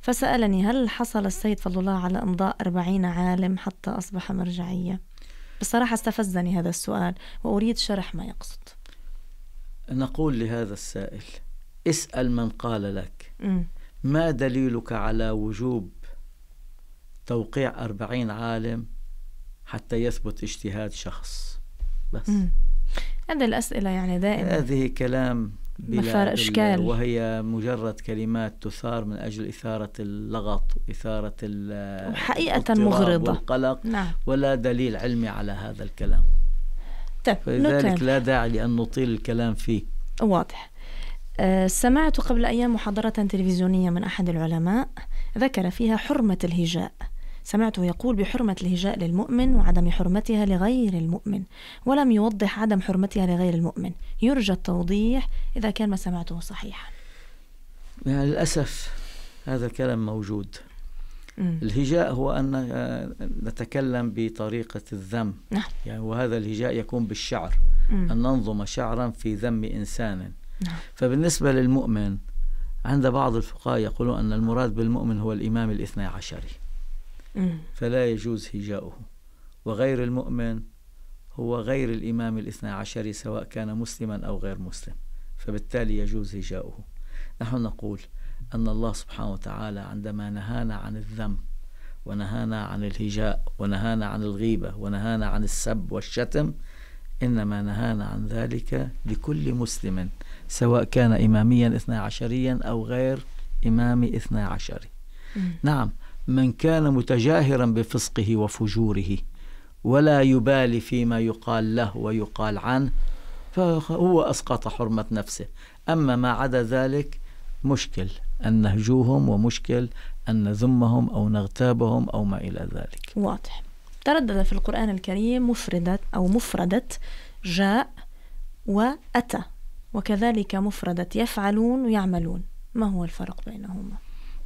فسألني هل حصل السيد فضل الله على إمضاء أربعين عالم حتى أصبح مرجعية بصراحة استفزني هذا السؤال وأريد شرح ما يقصد نقول لهذا السائل اسأل من قال لك ما دليلك على وجوب توقيع أربعين عالم حتى يثبت اجتهاد شخص بس هذه الأسئلة يعني دائما هذه كلام مثار أشكال وهي مجرد كلمات تثار من أجل إثارة اللغط واثاره حقيقة مغرضة والقلق نعم. ولا دليل علمي على هذا الكلام طيب فلذلك لا داعي لأن نطيل الكلام فيه واضح أه سمعت قبل أيام محاضرة تلفزيونية من أحد العلماء ذكر فيها حرمة الهجاء سمعته يقول بحرمة الهجاء للمؤمن وعدم حرمتها لغير المؤمن ولم يوضح عدم حرمتها لغير المؤمن يرجى التوضيح إذا كان ما سمعته صحيحا يعني للأسف هذا الكلام موجود م. الهجاء هو أن آه، نتكلم بطريقة الذم نعم. يعني وهذا الهجاء يكون بالشعر م. أن ننظم شعرا في ذم إنسان نعم. فبالنسبة للمؤمن عند بعض الفقهاء يقولون أن المراد بالمؤمن هو الإمام الاثنى عشري فلا يجوز هجاؤه وغير المؤمن هو غير الإمام الاثنى عشري سواء كان مسلما أو غير مسلم فبالتالي يجوز هجاؤه نحن نقول أن الله سبحانه وتعالى عندما نهانا عن الذم ونهانا عن الهجاء ونهانا عن الغيبة ونهانا عن السب والشتم إنما نهانا عن ذلك لكل مسلم سواء كان إماميا اثنى عشريا أو غير إمامي اثنى عشري نعم من كان متجاهرا بفسقه وفجوره ولا يبالي فيما يقال له ويقال عنه فهو أسقط حرمة نفسه أما ما عدا ذلك مشكل أن نهجوهم ومشكل أن نذمهم أو نغتابهم أو ما إلى ذلك واضح تردد في القرآن الكريم مفردة أو مفردة جاء وأتى وكذلك مفردة يفعلون ويعملون ما هو الفرق بينهما؟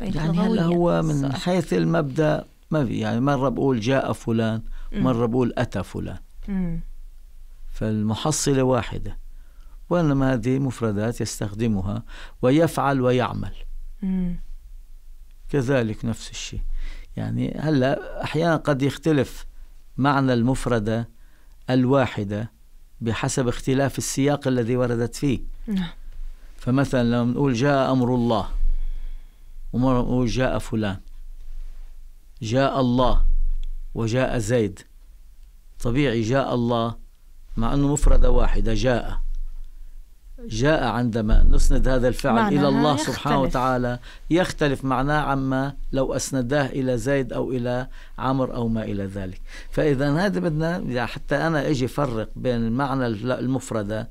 طيب، يعني هلا هو من صح. حيث المبدا ما في يعني مره بقول جاء فلان مره بقول اتى فلان فالمحصله واحده وانما هذه مفردات يستخدمها ويفعل ويعمل كذلك نفس الشيء يعني هلا احيانا قد يختلف معنى المفرده الواحده بحسب اختلاف السياق الذي وردت فيه نعم. فمثلا لما نقول جاء امر الله وجاء فلان جاء الله وجاء زيد طبيعي جاء الله مع أنه مفردة واحدة جاء جاء عندما نسند هذا الفعل إلى الله يختلف. سبحانه وتعالى يختلف معناه عما لو أسنداه إلى زيد أو إلى عمر أو ما إلى ذلك فإذا هذا بدنا يعني حتى أنا أجي فرق بين المعنى المفردة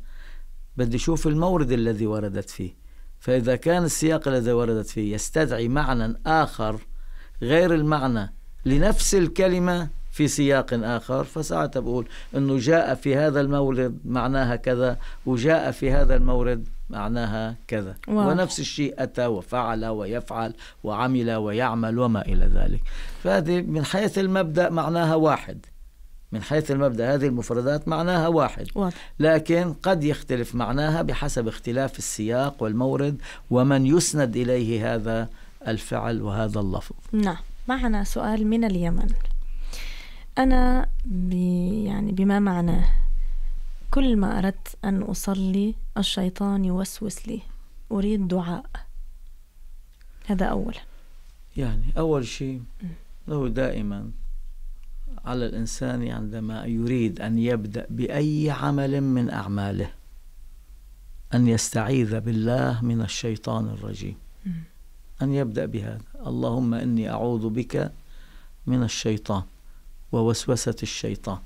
بدي أشوف المورد الذي وردت فيه فإذا كان السياق الذي وردت فيه يستدعي معنى آخر غير المعنى لنفس الكلمة في سياق آخر فساعتها بقول أنه جاء في هذا المورد معناها كذا وجاء في هذا المورد معناها كذا واو. ونفس الشيء أتى وفعل ويفعل وعمل ويعمل وما إلى ذلك فهذه من حيث المبدأ معناها واحد من حيث المبدا هذه المفردات معناها واحد واضح. لكن قد يختلف معناها بحسب اختلاف السياق والمورد ومن يسند اليه هذا الفعل وهذا اللفظ نعم معنا سؤال من اليمن أنا بي يعني بما معناه كل ما أردت أن أصلي الشيطان يوسوس لي أريد دعاء هذا أولا يعني أول شيء لو دائما على الإنسان عندما يريد أن يبدأ بأي عمل من أعماله أن يستعيذ بالله من الشيطان الرجيم أن يبدأ بهذا اللهم إني أعوذ بك من الشيطان ووسوسة الشيطان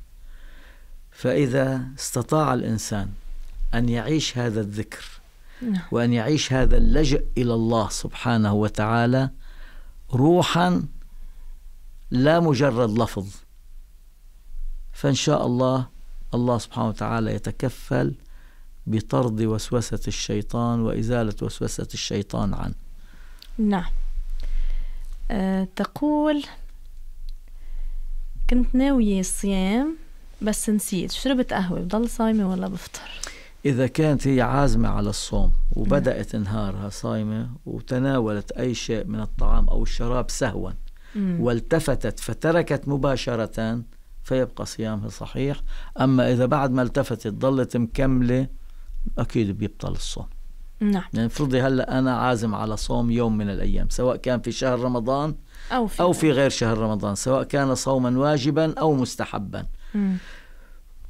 فإذا استطاع الإنسان أن يعيش هذا الذكر نعم. وأن يعيش هذا اللجأ إلى الله سبحانه وتعالى روحا لا مجرد لفظ فإن شاء الله الله سبحانه وتعالى يتكفل بطرد وسوسة الشيطان وإزالة وسوسة الشيطان عنه نعم أه تقول كنت ناوية الصيام بس نسيت شربت قهوة بضل صايمة ولا بفطر إذا كانت هي عازمة على الصوم وبدأت نعم. نهارها صايمة وتناولت أي شيء من الطعام أو الشراب سهوا والتفتت فتركت مباشرة فيبقى صيامها صحيح أما إذا بعد ما التفتت ضلت مكملة أكيد بيبطل الصوم نعم يعني فرضي هلا انا عازم على صوم يوم من الايام سواء كان في شهر رمضان او في, أو في غير شهر رمضان سواء كان صوما واجبا او مستحبا مم.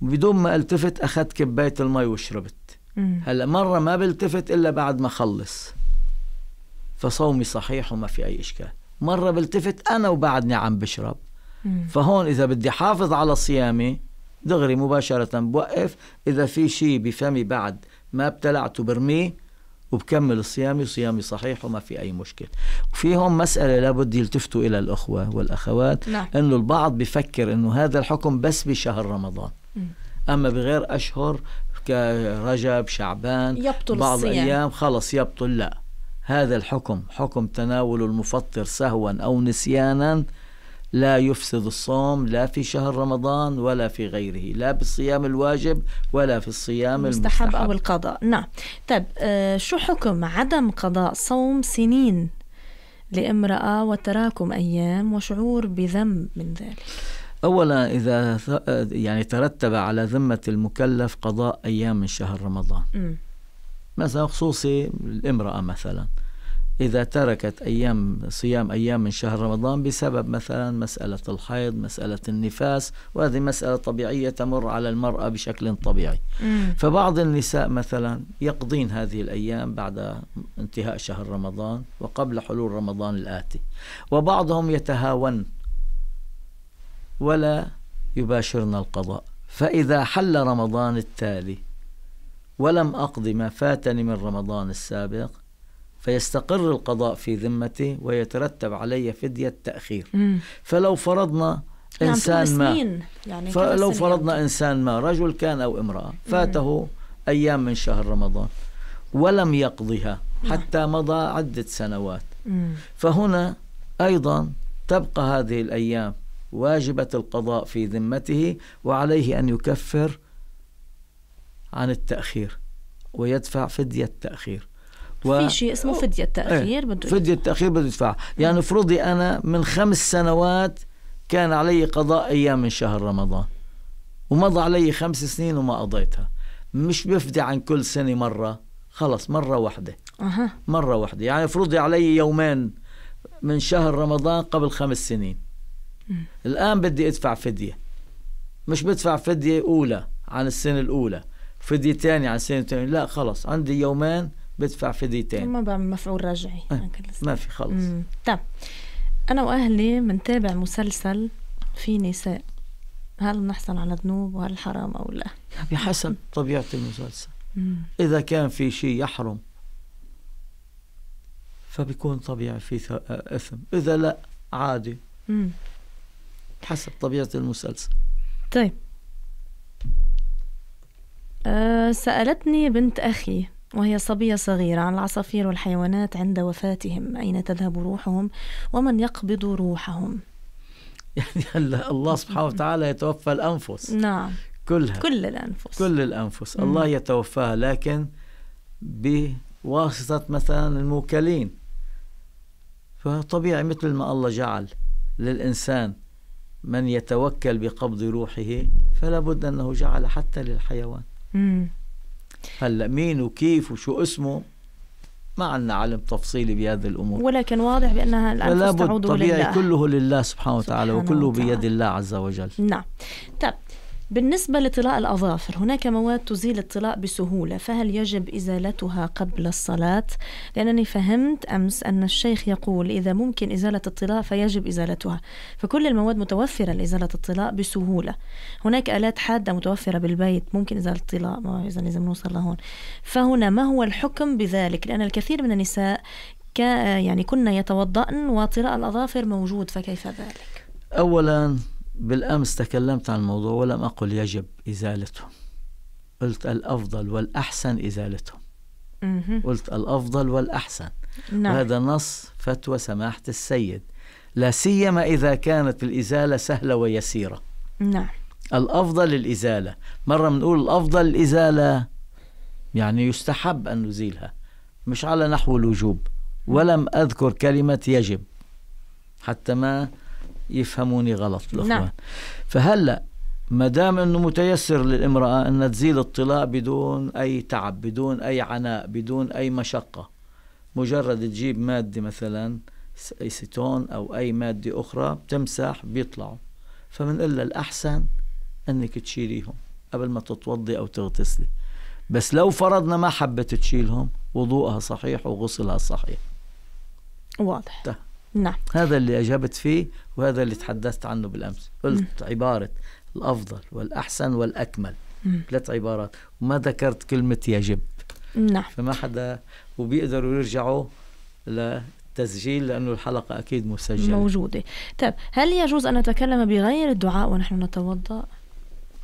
بدون ما التفت اخذت كبايه المي وشربت مم. هلا مره ما بلتفت الا بعد ما خلص فصومي صحيح وما في اي اشكال مره بلتفت انا وبعدني عم بشرب فهون اذا بدي حافظ على صيامي دغري مباشره بوقف اذا في شيء بفمي بعد ما ابتلعته برميه وبكمل صيامي وصيامي صحيح وما في أي مشكل وفي هون مسألة لابد يلتفتوا إلى الأخوة والأخوات نعم. أنه البعض بفكر أنه هذا الحكم بس بشهر رمضان م. أما بغير أشهر كرجب شعبان يبطل بعض الصيام. الأيام خلص يبطل لا هذا الحكم حكم تناول المفطر سهوا أو نسيانا لا يفسد الصوم لا في شهر رمضان ولا في غيره لا بالصيام الواجب ولا في الصيام المستحب, المستحب. أو القضاء نعم طيب آه شو حكم عدم قضاء صوم سنين لامرأة وتراكم أيام وشعور بذنب من ذلك أولا إذا آه، يعني ترتب على ذمة المكلف قضاء أيام من شهر رمضان م. مثلا خصوصي الامرأة مثلا إذا تركت أيام صيام أيام من شهر رمضان بسبب مثلا مسألة الحيض مسألة النفاس وهذه مسألة طبيعية تمر على المرأة بشكل طبيعي مم. فبعض النساء مثلا يقضين هذه الأيام بعد انتهاء شهر رمضان وقبل حلول رمضان الآتي وبعضهم يتهاون ولا يباشرن القضاء فإذا حل رمضان التالي ولم أقضي ما فاتني من رمضان السابق فيستقر القضاء في ذمتي ويترتب علي فدية تأخير مم. فلو فرضنا يعني إنسان ما يعني فلو فرضنا إنسان ما رجل كان أو امرأة فاته مم. أيام من شهر رمضان ولم يقضها نعم. حتى مضى عدة سنوات مم. فهنا أيضا تبقى هذه الأيام واجبة القضاء في ذمته وعليه أن يكفر عن التأخير ويدفع فدية تأخير و... في شيء اسمه فدية تأخير ايه. بده فدية تأخير بده يدفع يعني فرضي أنا من خمس سنوات كان علي قضاء أيام من شهر رمضان ومضى علي خمس سنين وما قضيتها مش بفدي عن كل سنة مرة خلص مرة واحدة أه. مرة واحدة يعني فرضي علي يومين من شهر رمضان قبل خمس سنين م. الآن بدي أدفع فدية مش بدفع فدية أولى عن السنة الأولى فدية تانية عن السنة الثانية لا خلص عندي يومين بدفع فديتين ما بعمل مفعول رجعي اه. ما في خلص طب أنا وأهلي منتابع مسلسل في نساء هل نحصل على ذنوب وهل حرام أو لا بحسب طبيعة المسلسل مم. إذا كان في شيء يحرم فبيكون طبيعي في آه، إثم إذا لا عادي مم. حسب طبيعة المسلسل طيب أه سألتني بنت أخي وهي صبية صغيرة عن العصافير والحيوانات عند وفاتهم أين تذهب روحهم ومن يقبض روحهم يعني هلا الله سبحانه وتعالى يتوفى الأنفس نعم كلها كل الأنفس كل الأنفس مم. الله يتوفاها لكن بواسطة مثلا الموكلين فطبيعي مثل ما الله جعل للإنسان من يتوكل بقبض روحه فلا بد أنه جعل حتى للحيوان مم. هلا مين وكيف وشو اسمه ما عندنا علم تفصيلي بهذه الامور ولكن واضح بانها الان تستعود لله طبيعي كله لله سبحانه, سبحانه وتعالى وكله وتعالى. بيد الله عز وجل نعم طب بالنسبة لطلاء الأظافر هناك مواد تزيل الطلاء بسهولة فهل يجب إزالتها قبل الصلاة؟ لأنني فهمت أمس أن الشيخ يقول إذا ممكن إزالة الطلاء فيجب إزالتها فكل المواد متوفرة لإزالة الطلاء بسهولة هناك آلات حادة متوفرة بالبيت ممكن إزالة الطلاء ما إذا لازم نوصل لهون فهنا ما هو الحكم بذلك؟ لأن الكثير من النساء يعني كنا يتوضأن وطلاء الأظافر موجود فكيف ذلك؟ أولا بالأمس تكلمت عن الموضوع ولم أقل يجب إزالتهم قلت الأفضل والأحسن إزالتهم قلت الأفضل والأحسن نعم. وهذا نص فتوى سماحة السيد لا سيما إذا كانت الإزالة سهلة ويسيرة نعم الأفضل الإزالة مرة بنقول الأفضل الإزالة يعني يستحب أن نزيلها مش على نحو الوجوب ولم أذكر كلمة يجب حتى ما يفهموني غلط الأخوان نعم. فهلأ ما دام انه متيسر للامراه انها تزيل الطلاء بدون اي تعب بدون اي عناء بدون اي مشقه مجرد تجيب ماده مثلا ايسيتون او اي ماده اخرى بتمسح بيطلعوا فمن الا الاحسن انك تشيليهم قبل ما تتوضي او تغتسلي بس لو فرضنا ما حبت تشيلهم وضوءها صحيح وغسلها صحيح واضح نعم هذا اللي أجابت فيه وهذا اللي تحدثت عنه بالأمس قلت م. عبارة الأفضل والأحسن والأكمل ثلاث عبارات وما ذكرت كلمة يجب نعم فما حدا وبيقدروا يرجعوا للتسجيل لأنه الحلقة أكيد مسجلة موجودة طيب هل يجوز أن نتكلم بغير الدعاء ونحن نتوضأ؟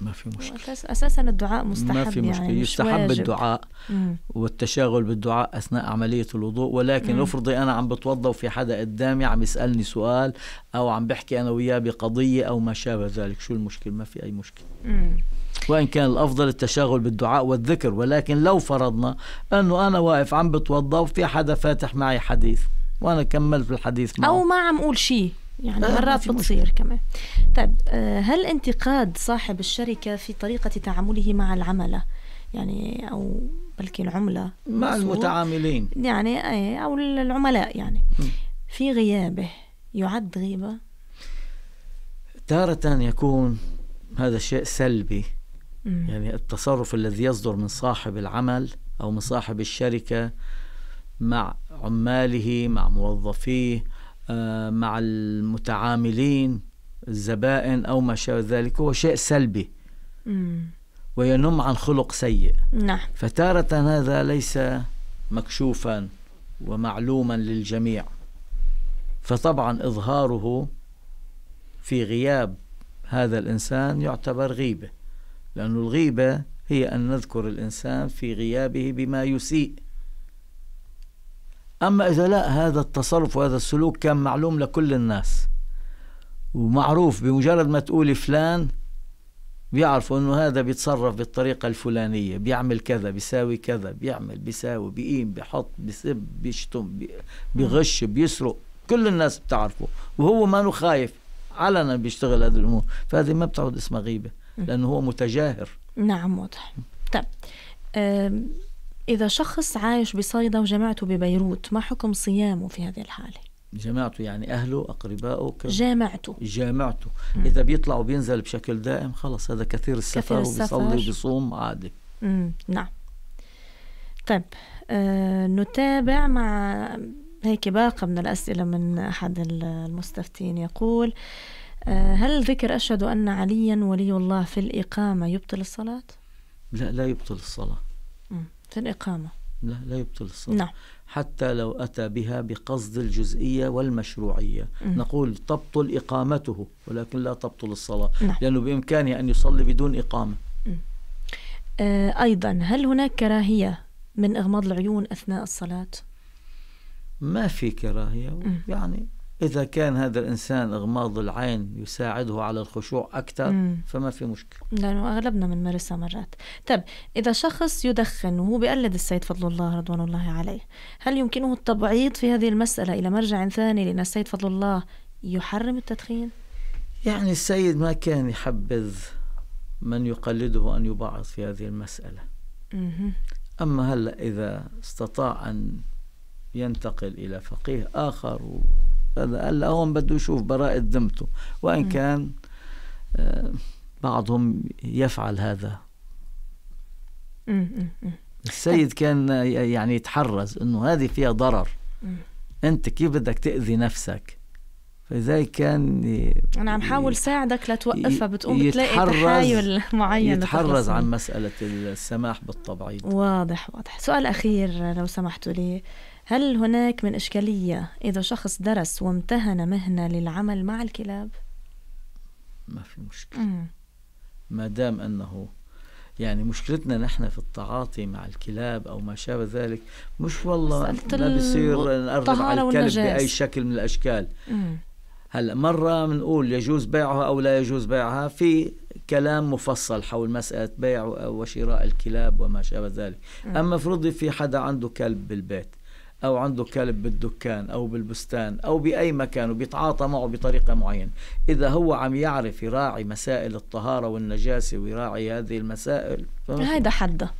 ما في مشكلة أساسا الدعاء مستحب ما في مشكلة يعني يستحب الدعاء مم. والتشاغل بالدعاء أثناء عملية الوضوء ولكن افرضي أنا عم بتوضأ وفي حدا قدامي عم يسألني سؤال أو عم بحكي أنا وياه بقضية أو ما شابه ذلك شو المشكلة ما في أي مشكلة مم. وإن كان الأفضل التشاغل بالدعاء والذكر ولكن لو فرضنا أنه أنا واقف عم بتوضأ وفي حدا فاتح معي حديث وأنا كملت الحديث معه أو ما عم أقول شيء يعني آه، مرات بتصير كمان طيب آه، هل انتقاد صاحب الشركة في طريقة تعامله مع العملة يعني أو بلكي العملة مع المتعاملين يعني آه، أو العملاء يعني في غيابه يعد غيبة تارة يكون هذا الشيء سلبي يعني التصرف الذي يصدر من صاحب العمل أو من صاحب الشركة مع عماله مع موظفيه آه، مع المتعاملين الزبائن أو ما شابه ذلك هو شيء سلبي مم. وينم عن خلق سيء نعم. فتارة هذا ليس مكشوفا ومعلوما للجميع فطبعا إظهاره في غياب هذا الإنسان يعتبر غيبة لأن الغيبة هي أن نذكر الإنسان في غيابه بما يسيء أما إذا لا هذا التصرف وهذا السلوك كان معلوم لكل الناس ومعروف بمجرد ما تقولي فلان بيعرفوا انه هذا بيتصرف بالطريقة الفلانية بيعمل كذا بيساوي كذا بيعمل بيساوي بيقيم بيحط بيسب بيشتم بيغش بيسرق كل الناس بتعرفه وهو ما خايف علنا بيشتغل هذه الامور فهذه ما بتعود اسمها غيبة لانه هو متجاهر نعم واضح طيب إذا شخص عايش بصيدا وجامعته ببيروت ما حكم صيامه في هذه الحالة؟ جماعته يعني أهله أقربائه كم... جامعته جامعته مم. إذا بيطلع وبينزل بشكل دائم خلص هذا كثير السفر كثير السفر. وبيصلي وبيصوم عادي مم. نعم طيب آه نتابع مع هيك باقة من الأسئلة من أحد المستفتين يقول آه هل ذكر أشهد أن عليا ولي الله في الإقامة يبطل الصلاة؟ لا لا يبطل الصلاة الإقامة لا لا يبطل الصلاة نعم. حتى لو أتى بها بقصد الجزئية والمشروعية مم. نقول تبطل إقامته ولكن لا تبطل الصلاة نعم. لأنه بإمكانه أن يصلي بدون إقامة مم. آه أيضا هل هناك كراهية من إغماض العيون أثناء الصلاة؟ ما في كراهية يعني إذا كان هذا الإنسان إغماض العين يساعده على الخشوع أكثر مم. فما في مشكلة لأنه أغلبنا بنمارسها مرات طب إذا شخص يدخن وهو بيقلد السيد فضل الله رضوان الله عليه هل يمكنه التبعيض في هذه المسألة إلى مرجع ثاني لأن السيد فضل الله يحرم التدخين؟ يعني السيد ما كان يحبذ من يقلده أن يبعض في هذه المسألة مم. أما هلأ إذا استطاع أن ينتقل إلى فقيه آخر و... هلا هون بده يشوف براءة ذمته وإن كان آه، بعضهم يفعل هذا السيد كان يعني يتحرز انه هذه فيها ضرر انت كيف بدك تاذي نفسك فلذلك كان انا عم حاول ساعدك لتوقفها بتقوم بتلاقي تحايل معين يتحرز عن مساله السماح بالتبعيض واضح واضح سؤال اخير لو سمحتوا لي هل هناك من إشكالية إذا شخص درس وامتهن مهنة للعمل مع الكلاب؟ ما في مشكلة مم. ما دام أنه يعني مشكلتنا نحن في التعاطي مع الكلاب او ما شابه ذلك مش والله ما بيصير نقرب على الكلب باي شكل من الاشكال هلا مره بنقول يجوز بيعها او لا يجوز بيعها في كلام مفصل حول مساله بيع وشراء الكلاب وما شابه ذلك مم. اما فرضي في حدا عنده كلب بالبيت أو عنده كلب بالدكان أو بالبستان أو بأي مكان وبيتعاطى معه بطريقة معينة إذا هو عم يعرف يراعي مسائل الطهارة والنجاسة ويراعي هذه المسائل هذا حده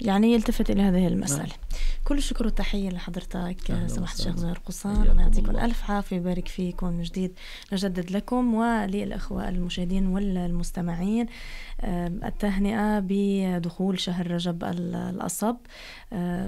يعني يلتفت إلى هذه المسألة نعم. كل الشكر والتحية لحضرتك سمحت سماحة الشيخ زهير قصان الله يعطيكم ألف عافية بارك فيكم من جديد نجدد لكم وللأخوة المشاهدين والمستمعين التهنئة بدخول شهر رجب الأصب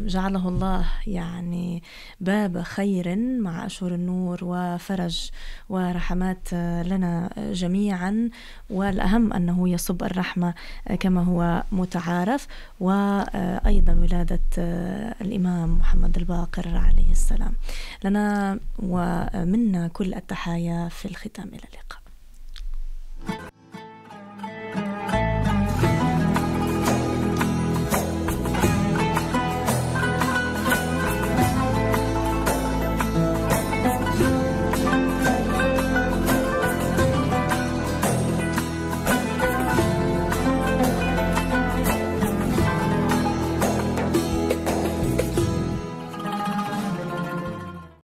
جعله الله يعني باب خير مع أشهر النور وفرج ورحمات لنا جميعا والأهم أنه يصب الرحمة كما هو متعارف وأيضا ولادة آه، الإمام محمد الباقر عليه السلام لنا ومنا كل التحايا في الختام إلى اللقاء